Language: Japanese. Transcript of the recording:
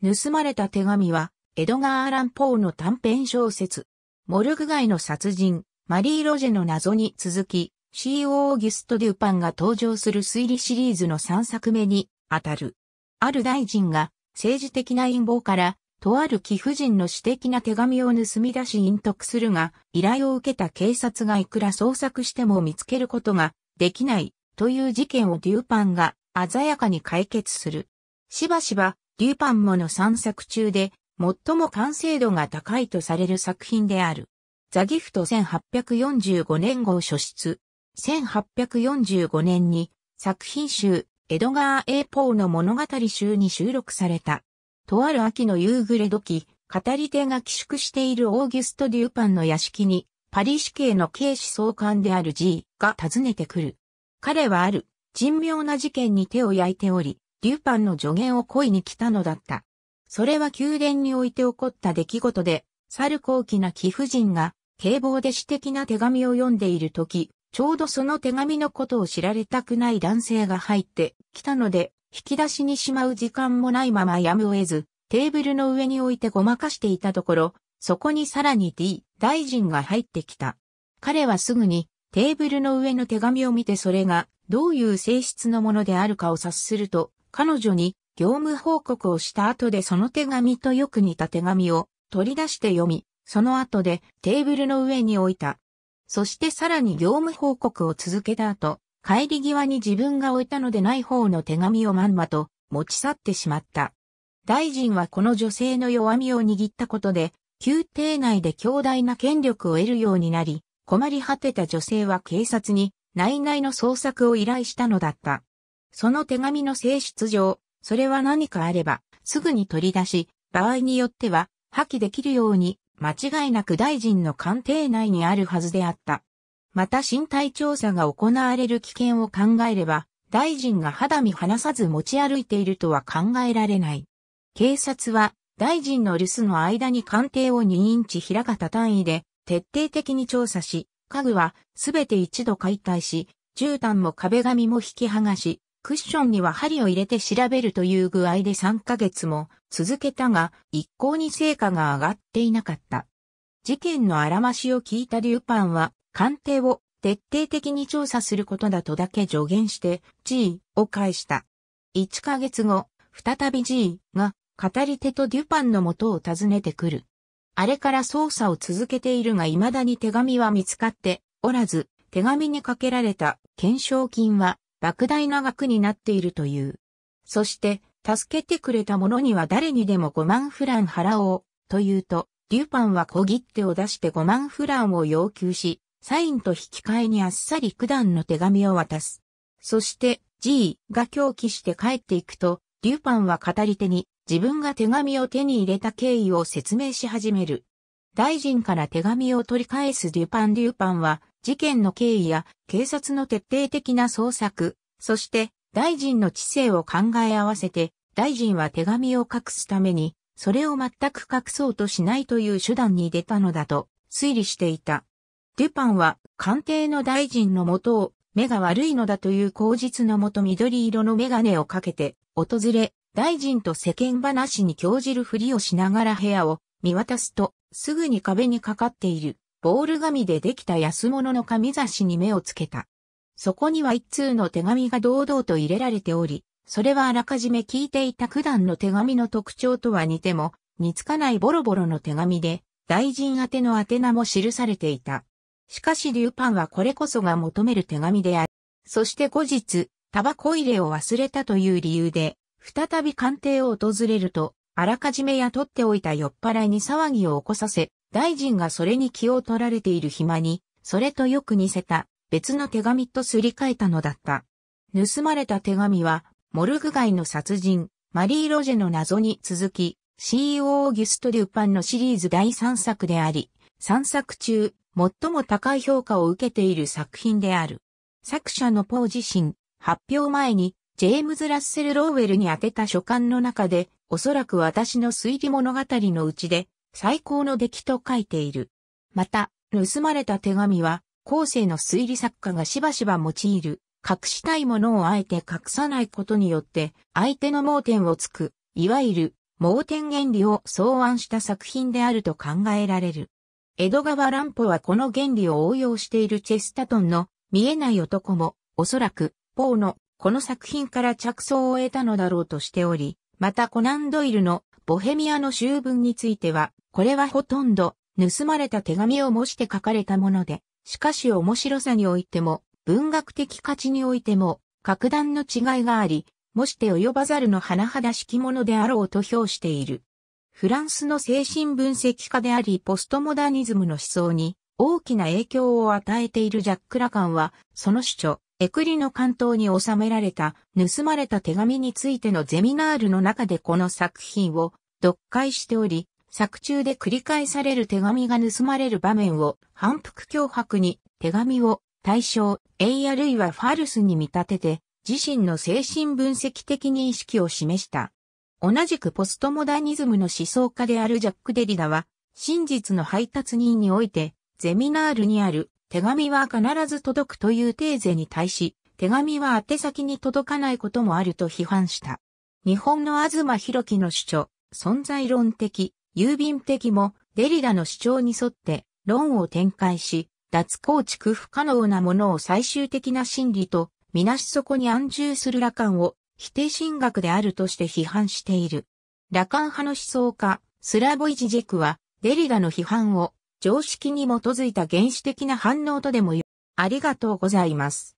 盗まれた手紙は、エドガー・アラン・ポーの短編小説、モルグ街の殺人、マリー・ロジェの謎に続き、シー・オーギュスト・デュパンが登場する推理シリーズの3作目に当たる。ある大臣が政治的な陰謀から、とある貴婦人の私的な手紙を盗み出し隠匿するが、依頼を受けた警察がいくら捜索しても見つけることができないという事件をデューパンが鮮やかに解決する。しばしばリューパンモの散作中で、最も完成度が高いとされる作品である。ザギフト1845年号初出。1845年に作品集、エドガー・エーポーの物語集に収録された。とある秋の夕暮れ時、語り手が寄宿しているオーギュスト・デューパンの屋敷に、パリ市警の警視総監である G が訪ねてくる。彼はある、珍妙な事件に手を焼いており、デュパンの助言を恋に来たのだった。それは宮殿において起こった出来事で、猿高貴な貴婦人が、警棒で私的な手紙を読んでいるとき、ちょうどその手紙のことを知られたくない男性が入ってきたので、引き出しにしまう時間もないままやむを得ず、テーブルの上に置いてごまかしていたところ、そこにさらに D 大臣が入ってきた。彼はすぐにテーブルの上の手紙を見てそれがどういう性質のものであるかを察すると彼女に業務報告をした後でその手紙とよく似た手紙を取り出して読み、その後でテーブルの上に置いた。そしてさらに業務報告を続けた後、帰り際に自分が置いたのでない方の手紙をまんまと持ち去ってしまった。大臣はこの女性の弱みを握ったことで、宮廷内で強大な権力を得るようになり、困り果てた女性は警察に内々の捜索を依頼したのだった。その手紙の性質上、それは何かあれば、すぐに取り出し、場合によっては、破棄できるように、間違いなく大臣の官邸内にあるはずであった。また身体調査が行われる危険を考えれば、大臣が肌身離さず持ち歩いているとは考えられない。警察は、大臣の留守の間に官邸を2インチ平方単位で、徹底的に調査し、家具はすべて一度解体し、絨毯も壁紙も引き剥がし、クッションには針を入れて調べるという具合で3ヶ月も続けたが、一向に成果が上がっていなかった。事件のあらましを聞いたデューパンは、鑑定を徹底的に調査することだとだけ助言して、G を返した。1ヶ月後、再び G が語り手とデュパンの元を訪ねてくる。あれから捜査を続けているが未だに手紙は見つかっておらず、手紙にかけられた懸賞金は莫大な額になっているという。そして、助けてくれた者には誰にでも5万フラン払おう、というと、デュパンは小切手を出して5万フランを要求し、サインと引き換えにあっさり九段の手紙を渡す。そして、G が狂気して帰っていくと、デュパンは語り手に自分が手紙を手に入れた経緯を説明し始める。大臣から手紙を取り返すデュパン・デュパンは、事件の経緯や警察の徹底的な捜索、そして大臣の知性を考え合わせて、大臣は手紙を隠すために、それを全く隠そうとしないという手段に出たのだと推理していた。デュパンは官邸の大臣のもとを目が悪いのだという口実のもと緑色のメガネをかけて訪れ、大臣と世間話に興じるふりをしながら部屋を見渡すとすぐに壁にかかっている、ボール紙でできた安物の紙雑誌に目をつけた。そこには一通の手紙が堂々と入れられており、それはあらかじめ聞いていた九段の手紙の特徴とは似ても、似つかないボロボロの手紙で、大臣宛ての宛名も記されていた。しかしリューパンはこれこそが求める手紙である。そして後日、タバコ入れを忘れたという理由で、再び官邸を訪れると、あらかじめ雇っておいた酔っ払いに騒ぎを起こさせ、大臣がそれに気を取られている暇に、それとよく似せた別の手紙とすり替えたのだった。盗まれた手紙は、モルグ街の殺人、マリー・ロジェの謎に続き、CEO オーギュスト・デュパンのシリーズ第3作であり、3作中、最も高い評価を受けている作品である。作者のポー自身、発表前に、ジェームズ・ラッセル・ローウェルに宛てた書簡の中で、おそらく私の推理物語のうちで最高の出来と書いている。また、盗まれた手紙は、後世の推理作家がしばしば用いる、隠したいものをあえて隠さないことによって、相手の盲点をつく、いわゆる、盲点原理を草案した作品であると考えられる。江戸川乱歩はこの原理を応用しているチェスタトンの見えない男も、おそらく、ポーのこの作品から着想を得たのだろうとしており、またコナンドイルのボヘミアの修文については、これはほとんど盗まれた手紙を模して書かれたもので、しかし面白さにおいても、文学的価値においても、格段の違いがあり、模して及ばざるの甚だしきものであろうと評している。フランスの精神分析家であり、ポストモダニズムの思想に大きな影響を与えているジャック・ラカンは、その主張、エクリの関東に収められた盗まれた手紙についてのゼミナールの中でこの作品を読解しており、作中で繰り返される手紙が盗まれる場面を反復脅迫に手紙を対象、A あるいはファルスに見立てて自身の精神分析的認識を示した。同じくポストモダニズムの思想家であるジャック・デリダは真実の配達人においてゼミナールにある手紙は必ず届くというテーゼに対し、手紙は宛先に届かないこともあると批判した。日本の東博樹の主張、存在論的、郵便的も、デリダの主張に沿って論を展開し、脱構築不可能なものを最終的な真理と、みなしそこに安住する羅漢を否定神学であるとして批判している。羅漢派の思想家、スラボイジジェクは、デリダの批判を常識に基づいた原始的な反応とでもよ。ありがとうございます。